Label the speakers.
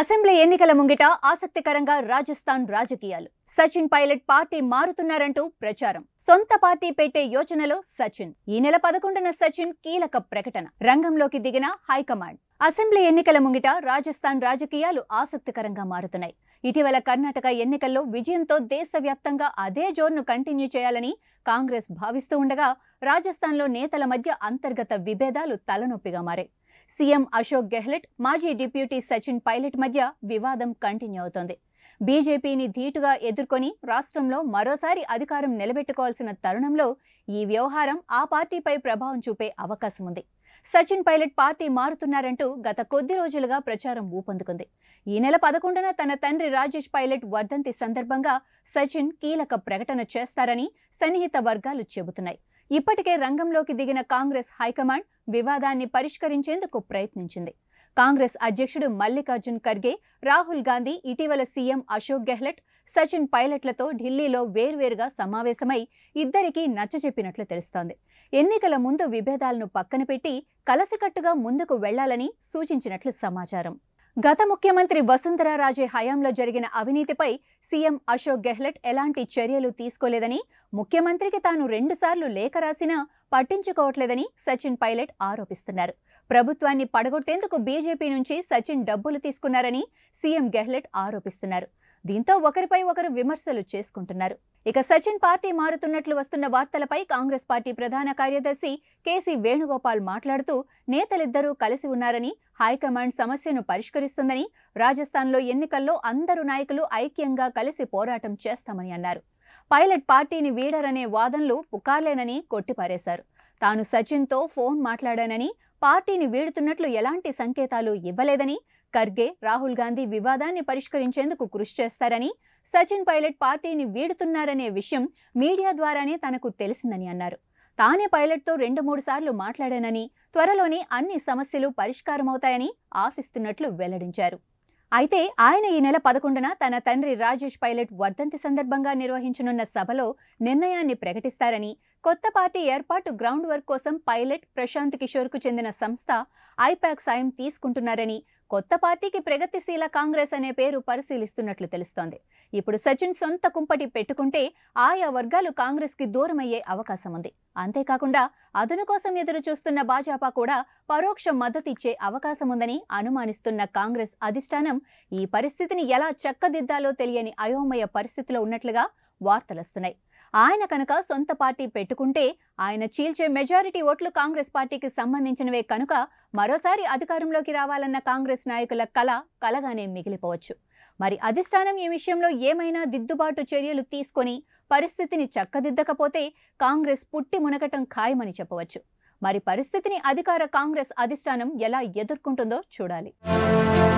Speaker 1: assembly ఎన్నికల ముంగిట ఆసక్తికరంగా రాజస్థాన్ రాజకీయాలు సచిన్ పైలట్ పార్టీ మారుతున్నారంటూ ప్రచారం సొంత పార్టీ పెట్టే యోచనలో సచిన్ ఈ నెల పదకొండున సచిన్ కీలక ప్రకటన రంగంలోకి దిగిన హైకమాండ్ అసెంబ్లీ ఎన్నికల ముంగిట రాజస్థాన్ రాజకీయాలు ఆసక్తికరంగా మారుతున్నాయి ఇటీవల కర్ణాటక ఎన్నికల్లో విజయంతో దేశవ్యాప్తంగా అదే జోర్ను కంటిన్యూ చేయాలని కాంగ్రెస్ భావిస్తూ ఉండగా రాజస్థాన్లో నేతల మధ్య అంతర్గత విభేదాలు తలనొప్పిగా మారాయి సీఎం అశోక్ గెహ్లట్ మాజీ డిప్యూటీ సచిన్ పైలట్ మధ్య వివాదం కంటిన్యూ అవుతోంది బీజేపీని ధీటుగా ఎదుర్కొని రాష్ట్రంలో మరోసారి అధికారం నిలబెట్టుకోవాల్సిన తరుణంలో ఈ వ్యవహారం ఆ పార్టీపై ప్రభావం చూపే అవకాశం ఉంది సచిన్ పైలట్ పార్టీ మారుతున్నారంటూ గత కొద్ది రోజులుగా ప్రచారం ఊపందుకుంది ఈ నెల పదకొండున తన తండ్రి రాజేష్ పైలట్ వర్ధంతి సందర్భంగా సచిన్ కీలక ప్రకటన చేస్తారని సన్నిహిత వర్గాలు చెబుతున్నాయి ఇప్పటికే రంగంలోకి దిగిన కాంగ్రెస్ హైకమాండ్ వివాదాన్ని పరిష్కరించేందుకు ప్రయత్నించింది కాంగ్రెస్ అధ్యక్షుడు మల్లికార్జున్ ఖర్గే రాహుల్ గాంధీ ఇటీవల సీఎం అశోక్ గెహ్లట్ సచిన్ పైలట్లతో ఢిల్లీలో వేర్వేరుగా సమావేశమై ఇద్దరికీ నచ్చజెప్పినట్లు తెలుస్తోంది ఎన్నికల ముందు విభేదాలను పక్కన పెట్టి కలసికట్టుగా ముందుకు వెళ్లాలని సూచించినట్లు సమాచారం గత ముఖ్యమంత్రి వసుంధరారాజే హయాంలో జరిగిన అవినీతిపై సీఎం అశోక్ గెహ్లట్ ఎలాంటి చర్యలు తీసుకోలేదని ముఖ్యమంత్రికి తాను రెండుసార్లు లేఖ రాసినా పట్టించుకోవట్లేదని సచిన్ పైలట్ ఆరోపిస్తున్నారు ప్రభుత్వాన్ని పడగొట్టేందుకు బీజేపీ నుంచి సచిన్ డబ్బులు తీసుకున్నారని సీఎం గెహ్లెట్ ఆరోపిస్తున్నారు దీంతో ఒకరిపై ఒకరు విమర్శలు చేసుకుంటున్నారు ఇక సచిన్ పార్టీ మారుతున్నట్లు వస్తున్న వార్తలపై కాంగ్రెస్ పార్టీ ప్రధాన కార్యదర్శి కేసీ వేణుగోపాల్ మాట్లాడుతూ నేతలిద్దరూ కలిసి ఉన్నారని హైకమాండ్ సమస్యను పరిష్కరిస్తుందని రాజస్థాన్లో ఎన్నికల్లో అందరు నాయకులు ఐక్యంగా కలిసి పోరాటం చేస్తామని అన్నారు పైలట్ పార్టీని వీడరనే వాదనలు పుకార్లేనని కొట్టిపారేశారు తాను సచిన్తో ఫోన్ మాట్లాడానని పార్టీని వీడుతున్నట్లు ఎలాంటి సంకేతాలు ఇవ్వలేదని ఖర్గే రాహుల్ గాంధీ వివాదాన్ని పరిష్కరించేందుకు కృషి చేస్తారని సచిన్ పైలట్ పార్టీని వీడుతున్నారనే విషయం మీడియా ద్వారానే తనకు తెలిసిందని అన్నారు తానే పైలట్తో రెండు మూడు సార్లు మాట్లాడానని త్వరలోనే అన్ని సమస్యలు పరిష్కారమవుతాయని ఆశిస్తున్నట్లు వెల్లడించారు అయితే ఆయన ఈ నెల పదకొండున తన తండ్రి రాజేష్ పైలట్ వర్ధంతి సందర్భంగా నిర్వహించనున్న సభలో నిర్ణయాన్ని ప్రకటిస్తారని కొత్త పార్టీ ఏర్పాటు గ్రౌండ్ వర్క్ కోసం పైలట్ ప్రశాంత్ కిషోర్కు చెందిన సంస్థ ఐపాక్ సాయం తీసుకుంటున్నారని కొత్త పార్టీకి ప్రగతిశీల కాంగ్రెస్ అనే పేరు పరిశీలిస్తున్నట్లు తెలుస్తోంది ఇప్పుడు సచిన్ సొంత కుంపటి పెట్టుకుంటే ఆయా వర్గాలు కాంగ్రెస్కి దూరమయ్యే అవకాశం ఉంది అంతేకాకుండా అదును కోసం ఎదురు చూస్తున్న భాజపా కూడా పరోక్ష మద్దతిచ్చే అవకాశం ఉందని అనుమానిస్తున్న కాంగ్రెస్ అధిష్టానం ఈ పరిస్థితిని ఎలా చక్కదిద్దాలో తెలియని అయోమయ పరిస్థితిలో ఉన్నట్లుగా వార్తలొస్తున్నాయి ఆయన కనుక సొంత పార్టీ పెట్టుకుంటే ఆయన చీల్చే మెజారిటీ ఓట్లు కాంగ్రెస్ పార్టీకి సంబంధించినవే కనుక మరోసారి అధికారంలోకి రావాలన్న కాంగ్రెస్ నాయకుల కల కలగానే మిగిలిపోవచ్చు మరి అధిష్టానం ఈ విషయంలో ఏమైనా దిద్దుబాటు చర్యలు తీసుకొని పరిస్థితిని చక్కదిద్దకపోతే కాంగ్రెస్ పుట్టి మునగటం ఖాయమని చెప్పవచ్చు మరి పరిస్థితిని అధికార కాంగ్రెస్ అధిష్టానం ఎలా ఎదుర్కొంటుందో చూడాలి